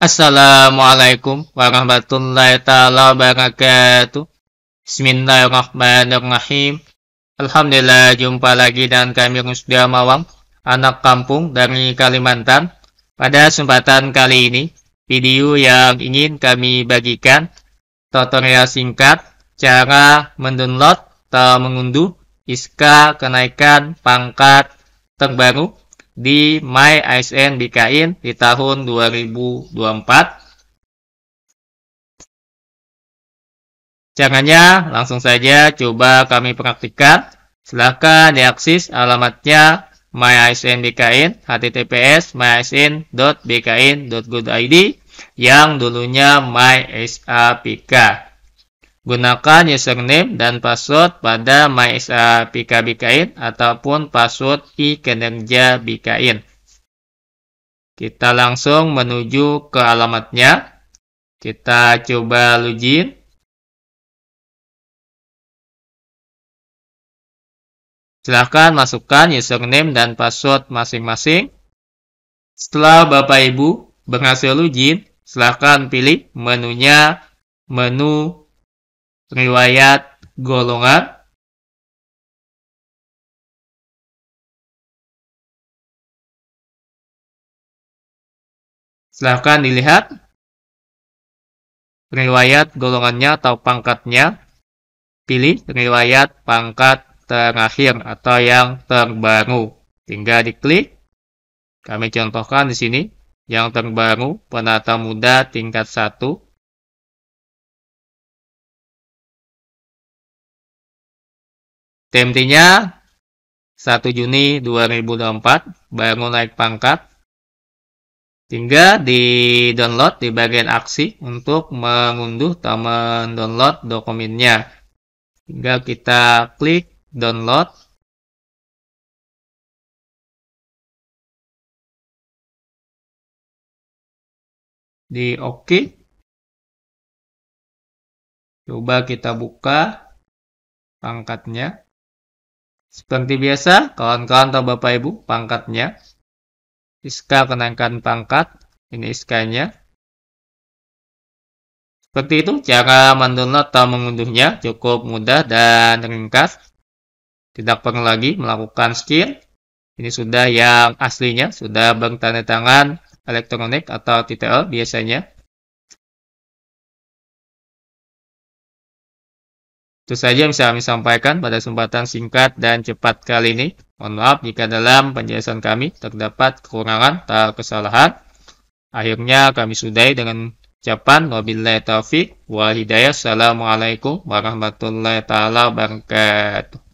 Assalamualaikum warahmatullahi taala wabarakatuh. Bismillahirrahmanirrahim. Alhamdulillah jumpa lagi dan kami Rusdia Mawang, anak kampung dari Kalimantan. Pada kesempatan kali ini, video yang ingin kami bagikan tutorial singkat cara mendownload atau mengunduh ISKA kenaikan pangkat terbaru di My ASN di tahun 2024. Caranya langsung saja coba kami praktikkan. Silahkan diakses alamatnya MyASN Kain https myasn.bkn.go.id yang dulunya MySAPK. Gunakan username dan password pada MySA BKBKIN ataupun password iKinerja BKIN. Kita langsung menuju ke alamatnya. Kita coba login. Silahkan masukkan username dan password masing-masing. Setelah Bapak Ibu berhasil login, silahkan pilih menunya menu riwayat golongan Silahkan dilihat riwayat golongannya atau pangkatnya. Pilih riwayat pangkat terakhir atau yang terbaru. Tinggal diklik. Kami contohkan di sini yang terbaru penata muda tingkat 1 TMT-nya 1 Juni 2024 baru naik pangkat hingga di download di bagian aksi untuk mengunduh atau mendownload dokumennya hingga kita klik download di OK coba kita buka pangkatnya seperti biasa, kawan-kawan atau Bapak Ibu, pangkatnya. Iska kenaikan pangkat, ini iskanya. Seperti itu cara mendownload atau mengunduhnya cukup mudah dan ringkas. Tidak perlu lagi melakukan scan. Ini sudah yang aslinya, sudah bertanda tangan elektronik atau TTL biasanya. Itu saja yang bisa kami sampaikan pada kesempatan singkat dan cepat kali ini. Mohon maaf jika dalam penjelasan kami terdapat kekurangan atau kesalahan. Akhirnya kami sudahi dengan ucapan wabillahi taufiq wal hidayah. Assalamualaikum warahmatullahi taala wabarakatuh.